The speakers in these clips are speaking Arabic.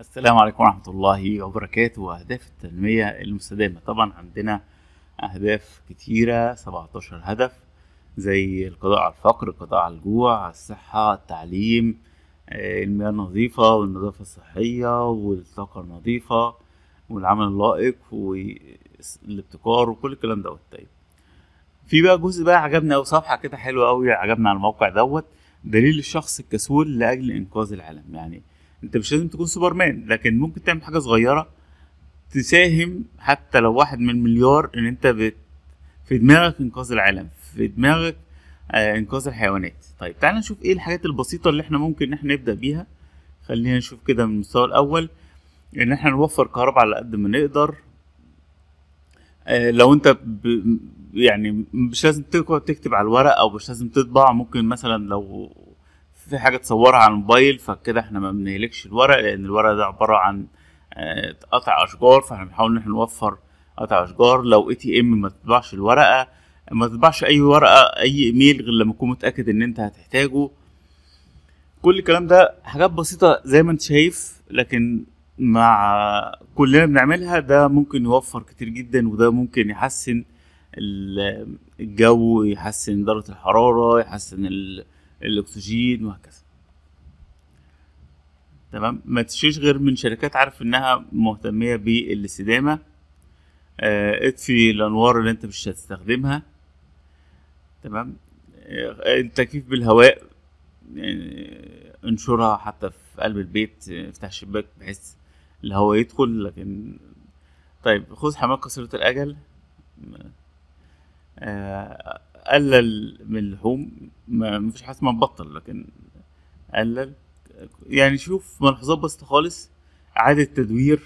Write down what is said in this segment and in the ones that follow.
السلام عليكم ورحمة الله وبركاته وأهداف التنمية المستدامة طبعا عندنا أهداف كتيرة 17 هدف زي القضاء على الفقر القضاء على الجوع الصحة التعليم آه، المياه النظيفة والنظافة الصحية والطاقة النظيفة والعمل اللائق والابتكار وكل الكلام دوت طيب في بقى جزء بقى عجبنا أوي صفحة كده حلوة أوي عجبنا على الموقع دوت دليل الشخص الكسول لأجل إنقاذ العالم يعني انت مش لازم تكون سوبرمان لكن ممكن تعمل حاجه صغيره تساهم حتى لو واحد من مليار ان انت بت... في دماغك انقاذ العالم في دماغك آه، انقاذ الحيوانات طيب تعالى نشوف ايه الحاجات البسيطه اللي احنا ممكن ان احنا نبدا بيها خلينا نشوف كده من المستوى الاول ان احنا نوفر كهرباء على قد ما نقدر آه، لو انت ب... يعني مش لازم تقعد تكتب على الورق او مش لازم تطبع ممكن مثلا لو في حاجه تصورها على الموبايل فكده احنا ما بنهلكش الورق لان الورق ده عباره عن آه، قطع اشجار فاحنا بنحاول ان احنا نوفر قطع اشجار لو اي تي ام ما تطبعش الورقه ما تطبعش اي ورقه اي ايميل غير لما تكون متاكد ان انت هتحتاجه كل الكلام ده حاجات بسيطه زي ما انت شايف لكن مع كلنا بنعملها ده ممكن يوفر كتير جدا وده ممكن يحسن الجو يحسن درجه الحراره يحسن الاكسجين وهكذا تمام ما تشيش غير من شركات عارف انها مهتميه بالاستدامه آه اطفي الانوار اللي انت مش هتستخدمها تمام آه، التكييف بالهواء يعني انشرها حتى في قلب البيت افتح الشباك بحيث الهواء يدخل لكن طيب خذ حمام قصيرة الأجل آه قلل من الهوم ما فيش حاجه اسمها بطل لكن قلل يعني شوف ملاحظات بسيطه خالص اعاده تدوير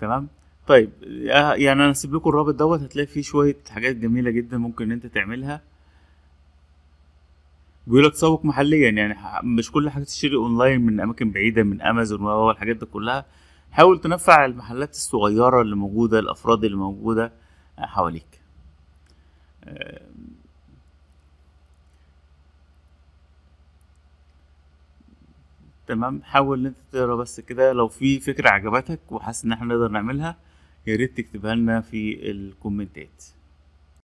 تمام طيب يعني انا هسيب لكم الرابط دوت هتلاقي فيه شويه حاجات جميله جدا ممكن ان انت تعملها بيقول لك تسوق محليا يعني مش كل حاجه تشتري اونلاين من اماكن بعيده من امازون والحاجات دي كلها حاول تنفع المحلات الصغيرة اللي موجودة الأفراد اللي موجودة آه، حواليك آه، تمام حاول ان انت تقرا بس كده لو في فكره عجبتك وحاسس ان احنا نقدر نعملها يا ريت تكتبها لنا في الكومنتات